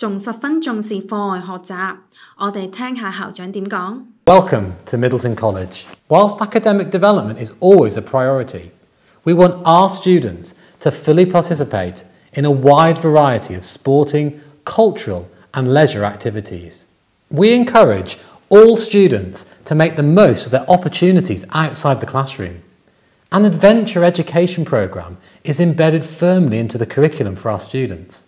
Welcome to Middleton College. Whilst academic development is always a priority, we want our students to fully participate in a wide variety of sporting, cultural and leisure activities. We encourage all students to make the most of their opportunities outside the classroom. An adventure education programme is embedded firmly into the curriculum for our students.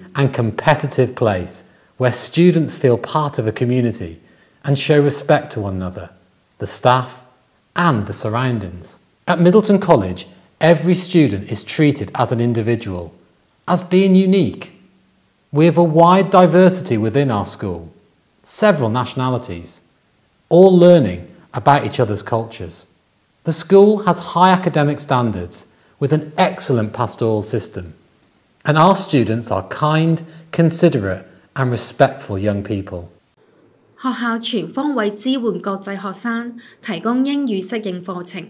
and competitive place where students feel part of a community and show respect to one another, the staff, and the surroundings. At Middleton College, every student is treated as an individual, as being unique. We have a wide diversity within our school, several nationalities, all learning about each other's cultures. The school has high academic standards with an excellent pastoral system. And our students are kind, considerate, and respectful young people. 學校全方位支援國際學生，提供英語適應課程。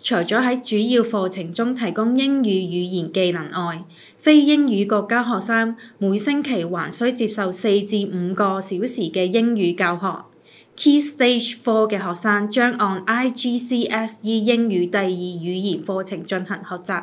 除咗喺主要課程中提供英語語言技能外，非英語國家學生每星期還需接受四至五個小時嘅英語教學。Key Stage Four 嘅學生將按 IGCSE 英語第二語言課程進行學習。